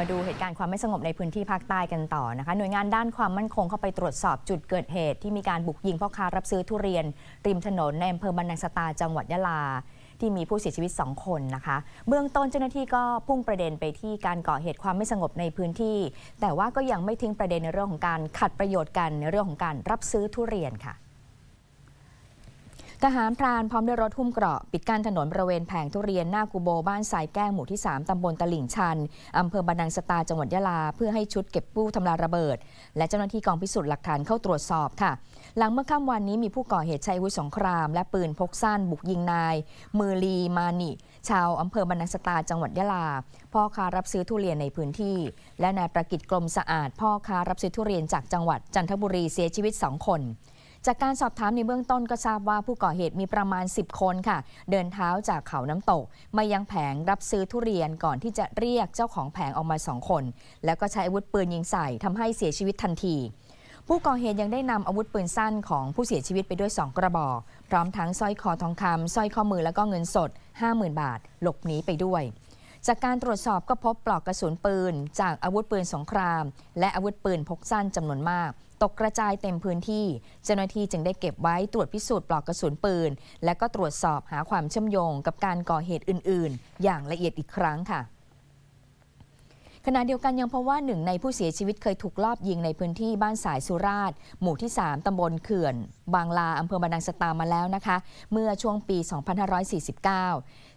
มาดูเหตุการณ์ความไม่สงบในพื้นที่ภาคใต้กันต่อนะคะ หน่วยงานด้านความมั่นคงเข้าไปตรวจสอบจุดเกิดเหตุ ที่มีการบุกยิงพ่อค้ารับซื้อทุเรียนริมถนนในอำเภอบันนังสตาจังหวัดยะลาที่มีผู้เสียชีวิต 2 คนนะคะ เบื้องต้นเจ้าหน้าที่ก็พุ่งประเด็นไปที่การก่อเหตุความไม่สงบในพื้นที่ แต่ว่าก็ยังไม่ทิ้งประเด็นในเรื่องของการขัดประโยชน์กันในเรื่องของการรับซื้อทุเรียนค่ะทหารพรานพร้อมด้วยรถหุ้มเกราะ ปิดกั้นถนนบริเวณแผงทุเรียนหน้ากูโบบ้านสายแก้งหมู่ที่ 3 ตำบลตลิ่งชัน อำเภอบันังสตาจังหวัดยะลาเพื่อให้ชุดเก็บปู้ทำลายระเบิด และเจ้าหน้าที่กองพิสูจน์หลักฐานเข้าตรวจสอบค่ะ หลังเมื่อค่ำวันนี้มีผู้ก่อเหตุใช้วุธสงคราม และปืนพกสั้นบุกยิงนาย มือลีมานิชาวอำเภอบันังสตาจังหวัดยะลา พ่อค้ารับซื้อทุเรียนในพื้นที่ และนายประกิตกลมสะอาดพ่อค้ารับซื้อทุเรียนจากจังหวัดจันทบุรีเสียชีวิต 2 คนจากการสอบถามในเบื้องต้นก็ทราบว่าผู้ก่อเหตุมีประมาณ 10 คนค่ะ เดินเท้าจากเขาน้ำตกมายังแผงรับซื้อทุเรียนก่อนที่จะเรียกเจ้าของแผงออกมา2คนแล้วก็ใช้อาวุธปืนยิงใส่ทำให้เสียชีวิตทันที ผู้ก่อเหตุยังได้นำอาวุธปืนสั้นของผู้เสียชีวิตไปด้วย2กระบอก พร้อมทั้งสร้อยคอทองคำสร้อยข้อมือและก็เงินสด 50,000 บาทหลบหนีไปด้วยจากการตรวจสอบก็พบปลอกกระสุนปืนจากอาวุธปืนสงครามและอาวุธปืนพกสั้นจำนวนมากตกกระจายเต็มพื้นที่เจ้าหน้าที่จึงได้เก็บไว้ตรวจพิสูจน์ปลอกกระสุนปืนและก็ตรวจสอบหาความเชื่อมโยงกับการก่อเหตุอื่นๆ อย่างละเอียดอีกครั้งค่ะขณะเดียวกันยังพบว่าหนึ่งในผู้เสียชีวิตเคยถูกลอบยิงในพื้นที่บ้านสายสุราษฎร์หมู่ที่ 3 ตำบลเขื่อนบางลาอำเภอบานังสตามาแล้วนะคะ เมื่อช่วงปี 2549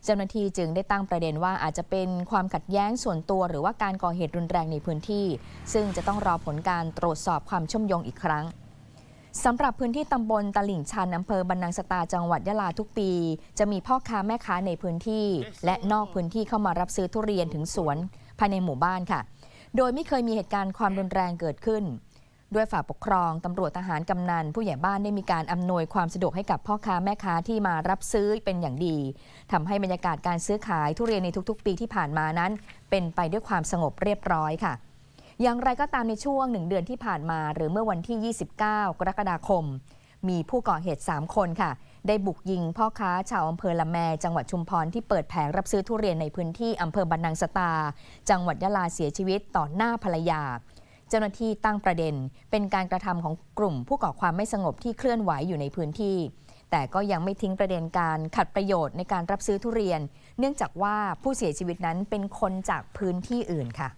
เจ้าหน้าที่จึงได้ตั้งประเด็นว่าอาจจะเป็นความขัดแย้งส่วนตัวหรือว่าการก่อเหตุรุนแรงในพื้นที่ ซึ่งจะต้องรอผลการตรวจสอบความชุ่มยงอีกครั้งสำหรับพื้นที่ตำบลตลิ่งชันอำเภอบรรนังสตาจังหวัดยะลาทุกปีจะมีพ่อค้าแม่ค้าในพื้นที่ และนอกพื้นที่เข้ามารับซื้อทุเรียนถึงสวนภายในหมู่บ้านค่ะ โดยไม่เคยมีเหตุการณ์ความรุนแรงเกิดขึ้น ด้วยฝ่ายปกครอง ตำรวจทหารกำนันผู้ใหญ่บ้านได้มีการอำนวยความสะดวกให้กับ พ่อค้าแม่ค้าที่มารับซื้อเป็นอย่างดี ทำให้บรรยากาศการซื้อขายทุเรียนในทุกๆปีที่ผ่านมานั้น เป็นไปด้วยความสงบเรียบร้อยค่ะ อย่างไรก็ตามในช่วงหนึ่งเดือนที่ผ่านมา หรือเมื่อวันที่ 29 กรกฎาคมมีผู้ก่อเหตุ 3 คนค่ะ ได้บุกยิงพ่อ ค้าชาวอำเภอละแม จังหวัดชุมพร ที่เปิดแผงรับซื้อทุเรียนในพื้นที่อำเภอบันนังสตา จังหวัดยะลาเสียชีวิตต่อหน้าภรรยา เจ้าหน้าที่ตั้งประเด็นเป็นการกระทำของกลุ่มผู้ก่อความไม่สงบที่เคลื่อนไหวอยู่ในพื้นที่ แต่ก็ยังไม่ทิ้งประเด็นการขัดประโยชน์ในการรับซื้อทุเรียน เนื่องจากว่าผู้เสียชีวิตนั้นเป็นคนจากพื้นที่อื่นค่ะ